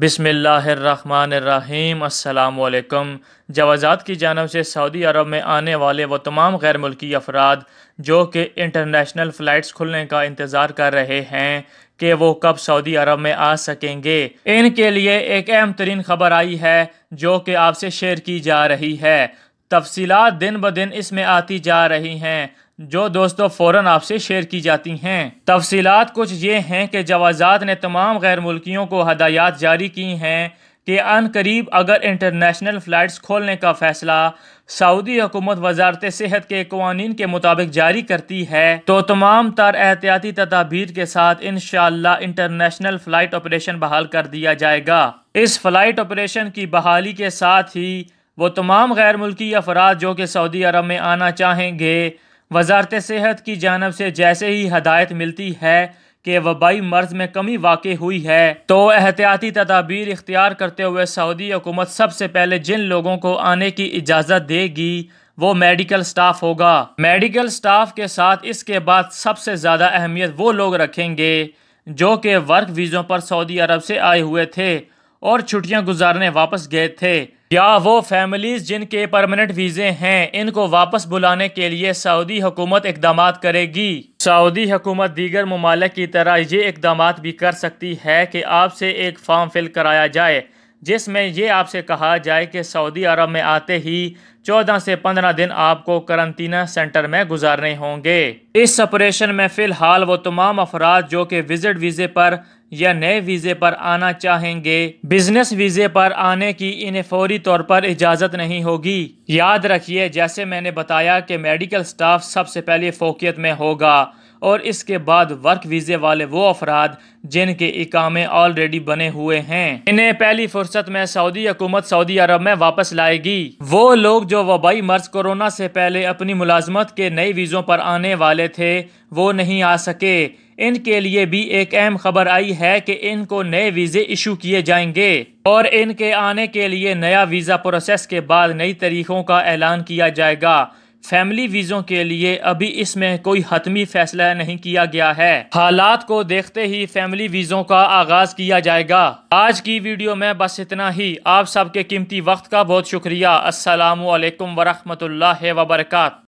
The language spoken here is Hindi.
बिसमीम् अल्लाम जवाज़ात की जानब से सऊदी अरब में आने वाले व तमाम गैर मुल्की अफराद जो कि इंटरनेशनल फ़्लाइट्स खुलने का इंतज़ार कर रहे हैं कि वो कब सऊदी अरब में आ सकेंगे इनके लिए एक अहम तरीन खबर आई है जो कि आपसे शेयर की जा रही है तफसीत दिन ब दिन इसमें आती जा रही हैं जो दोस्तों फ़ौर आपसे शेयर की जाती हैं तफसीत कुछ ये हैं कि जवाजात ने तमाम गैर मुल्कियों को हदायत जारी की हैं कि अन करीब अगर इंटरनेशनल फ़्लाइट्स खोलने का फ़ैसला सऊदी हुकूमत वजारत सेहत के कवानीन के मुताबिक जारी करती है तो तमाम तर एहतियाती तदाबीर के साथ इन इंटरनेशनल फ़्लाइट ऑपरेशन बहाल कर दिया जाएगा इस फ़्लाइट ऑपरेशन की बहाली के साथ ही वो तमाम गैर मुल्की अफराद जो कि सऊदी अरब में आना चाहेंगे वजारत सेहत की जानब से जैसे ही हदायत मिलती है कि वबाई मर्ज में कमी वाक़ हुई है तो एहतियाती तदाबीर इख्तियार करते हुए सऊदी हुकूमत सबसे पहले जिन लोगों को आने की इजाज़त देगी वो मेडिकल स्टाफ होगा मेडिकल स्टाफ के साथ इसके बाद सबसे ज़्यादा अहमियत वो लोग रखेंगे जो कि वर्क वीज़ों पर सऊदी अरब से आए हुए थे और छुट्टियाँ गुजारने वापस गए थे या वो फैमिलीज़ जिनके परमानेंट वीज़े हैं इनको वापस बुलाने के लिए सऊदी हुकूमत इकदाम करेगी सऊदी हुकूमत दीगर ममालक की तरह ये इकदाम भी कर सकती है कि आपसे एक फॉर्म फिल कराया जाए जिसमें ये आपसे कहा जाए कि सऊदी अरब में आते ही 14 से 15 दिन आपको करंतना सेंटर में गुजारने होंगे इस ऑपरेशन में फ़िलहाल वो तमाम अफराद जो कि विज़िट वीज़े पर या नए वीज़े पर आना चाहेंगे बिजनेस वीज़े पर आने की इन्हें फौरी तौर पर इजाज़त नहीं होगी याद रखिए जैसे मैंने बताया कि मेडिकल स्टाफ सबसे पहले फोकियत में होगा और इसके बाद वर्क वीज़े वाले वो अफराद जिनके इकामे ऑलरेडी बने हुए हैं इन्हें पहली फुर्सत में सऊदी हुकूमत सऊदी अरब में वापस लाएगी वो लोग जो वबाई मर्ज कोरोना से पहले अपनी मुलाजमत के नए वीज़ों पर आने वाले थे वो नहीं आ सके इनके लिए भी एक अहम खबर आई है कि इनको नए वीज़े इशू किए जाएंगे और इनके आने के लिए नया वीज़ा प्रोसेस के बाद नई तरीक़ों का ऐलान किया जाएगा फैमिली वीज़ों के लिए अभी इसमें कोई हतमी फैसला नहीं किया गया है हालात को देखते ही फैमिली वीज़ों का आगाज़ किया जाएगा आज की वीडियो में बस इतना ही आप सबके कीमती वक्त का बहुत शुक्रिया असलकम वरहमत वबरकू